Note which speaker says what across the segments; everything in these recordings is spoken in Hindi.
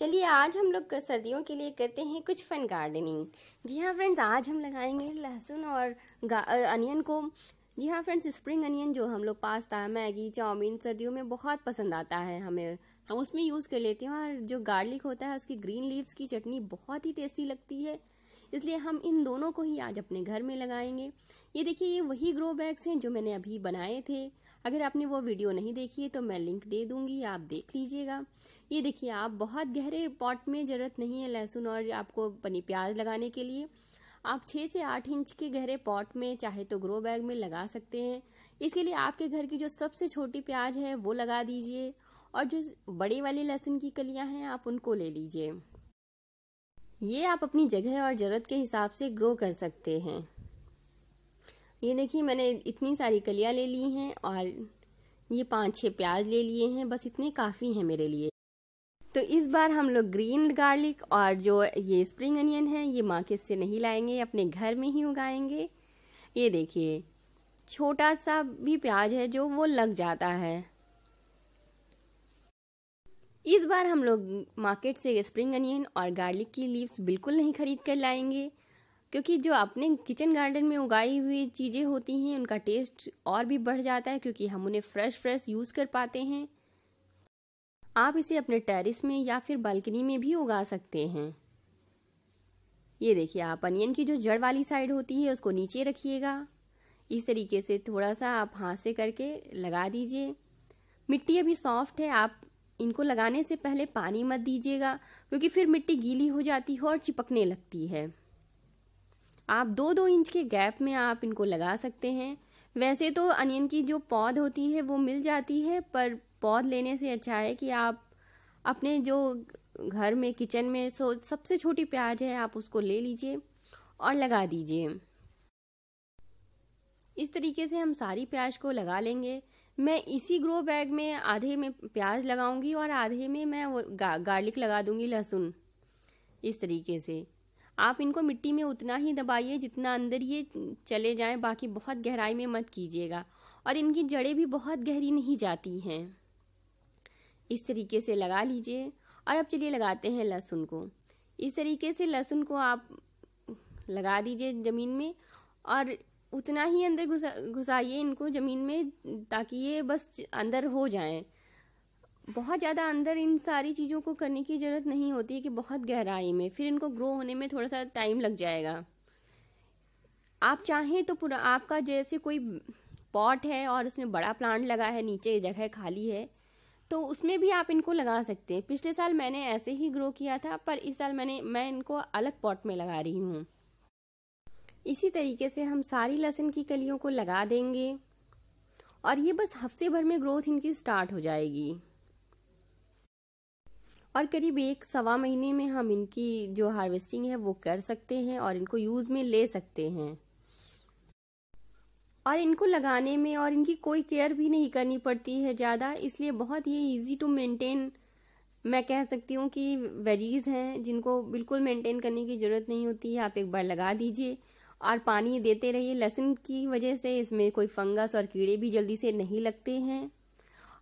Speaker 1: चलिए आज हम लोग सर्दियों के लिए करते हैं कुछ फन गार्डनिंग जी हाँ फ्रेंड्स आज हम लगाएंगे लहसुन और अनियन को जी हाँ फ्रेंड्स स्प्रिंग अनियन जो हम लोग पास्ता मैगी चाउमीन सर्दियों में बहुत पसंद आता है हमें हम उसमें यूज़ कर लेते हैं और जो गार्लिक होता है उसकी ग्रीन लीव्स की चटनी बहुत ही टेस्टी लगती है इसलिए हम इन दोनों को ही आज अपने घर में लगाएंगे ये देखिए ये वही ग्रो बैग्स हैं जो मैंने अभी बनाए थे अगर आपने वो वीडियो नहीं देखी है तो मैं लिंक दे दूंगी आप देख लीजिएगा ये देखिए आप बहुत गहरे पॉट में ज़रूरत नहीं है लहसुन और आपको पनी प्याज लगाने के लिए आप छः से आठ इंच के गहरे पॉट में चाहे तो ग्रो बैग में लगा सकते हैं इसके लिए आपके घर की जो सबसे छोटी प्याज है वो लगा दीजिए और जो बड़े वाली लहसुन की कलियां हैं आप उनको ले लीजिए ये आप अपनी जगह और ज़रूरत के हिसाब से ग्रो कर सकते हैं ये देखिए मैंने इतनी सारी कलियाँ ले ली हैं और ये पाँच छः प्याज ले लिए हैं बस इतने काफ़ी हैं मेरे लिए तो इस बार हम लोग ग्रीन गार्लिक और जो ये स्प्रिंग अनियन है ये मार्केट से नहीं लाएंगे अपने घर में ही उगाएंगे ये देखिए छोटा सा भी प्याज है जो वो लग जाता है इस बार हम लोग मार्केट से स्प्रिंग अनियन और गार्लिक की लीव्स बिल्कुल नहीं खरीद कर लाएंगे क्योंकि जो अपने किचन गार्डन में उगाई हुई चीज़ें होती हैं उनका टेस्ट और भी बढ़ जाता है क्योंकि हम उन्हें फ्रेश फ्रेश यूज़ कर पाते हैं आप इसे अपने टेरिस में या फिर बालकनी में भी उगा सकते हैं ये देखिए आप अनियन की जो जड़ वाली साइड होती है उसको नीचे रखिएगा इस तरीके से थोड़ा सा आप हाथ से करके लगा दीजिए मिट्टी अभी सॉफ्ट है आप इनको लगाने से पहले पानी मत दीजिएगा क्योंकि फिर मिट्टी गीली हो जाती है और चिपकने लगती है आप दो दो इंच के गैप में आप इनको लगा सकते हैं वैसे तो अनियन की जो पौध होती है वो मिल जाती है पर पौध लेने से अच्छा है कि आप अपने जो घर में किचन में सो सबसे छोटी प्याज है आप उसको ले लीजिए और लगा दीजिए इस तरीके से हम सारी प्याज को लगा लेंगे मैं इसी ग्रो बैग में आधे में प्याज लगाऊंगी और आधे में मैं वो गा, गार्लिक लगा दूंगी लहसुन इस तरीके से आप इनको मिट्टी में उतना ही दबाइए जितना अंदर ये चले जाएं बाकी बहुत गहराई में मत कीजिएगा और इनकी जड़ें भी बहुत गहरी नहीं जाती हैं इस तरीके से लगा लीजिए और अब चलिए लगाते हैं लहसुन को इस तरीके से लहसुन को आप लगा दीजिए ज़मीन में और उतना ही अंदर घुसाइए इनको ज़मीन में ताकि ये बस अंदर हो जाए बहुत ज़्यादा अंदर इन सारी चीज़ों को करने की ज़रूरत नहीं होती है कि बहुत गहराई में फिर इनको ग्रो होने में थोड़ा सा टाइम लग जाएगा आप चाहें तो पूरा आपका जैसे कोई पॉट है और उसमें बड़ा प्लांट लगा है नीचे जगह खाली है तो उसमें भी आप इनको लगा सकते हैं पिछले साल मैंने ऐसे ही ग्रो किया था पर इस साल मैंने मैं इनको अलग पॉट में लगा रही हूँ इसी तरीके से हम सारी लहसुन की कलियों को लगा देंगे और ये बस हफ्ते भर में ग्रोथ इनकी स्टार्ट हो जाएगी और करीब एक सवा महीने में हम इनकी जो हार्वेस्टिंग है वो कर सकते हैं और इनको यूज़ में ले सकते हैं और इनको लगाने में और इनकी कोई केयर भी नहीं करनी पड़ती है ज़्यादा इसलिए बहुत ही इजी टू मेंटेन मैं कह सकती हूँ कि वेजीज हैं जिनको बिल्कुल मेंटेन करने की ज़रूरत नहीं होती है आप एक बार लगा दीजिए और पानी देते रहिए लहसुन की वजह से इसमें कोई फंगस और कीड़े भी जल्दी से नहीं लगते हैं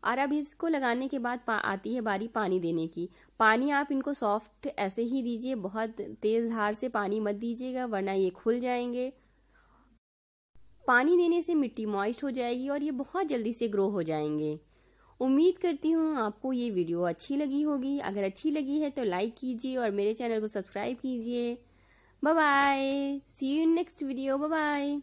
Speaker 1: और अब इसको लगाने के बाद आती है बारी पानी देने की पानी आप इनको सॉफ्ट ऐसे ही दीजिए बहुत तेज़ धार से पानी मत दीजिएगा वरना ये खुल जाएंगे पानी देने से मिट्टी मॉइस्ट हो जाएगी और ये बहुत जल्दी से ग्रो हो जाएंगे उम्मीद करती हूँ आपको ये वीडियो अच्छी लगी होगी अगर अच्छी लगी है तो लाइक कीजिए और मेरे चैनल को सब्सक्राइब कीजिए Bye bye. See you in next video. Bye bye.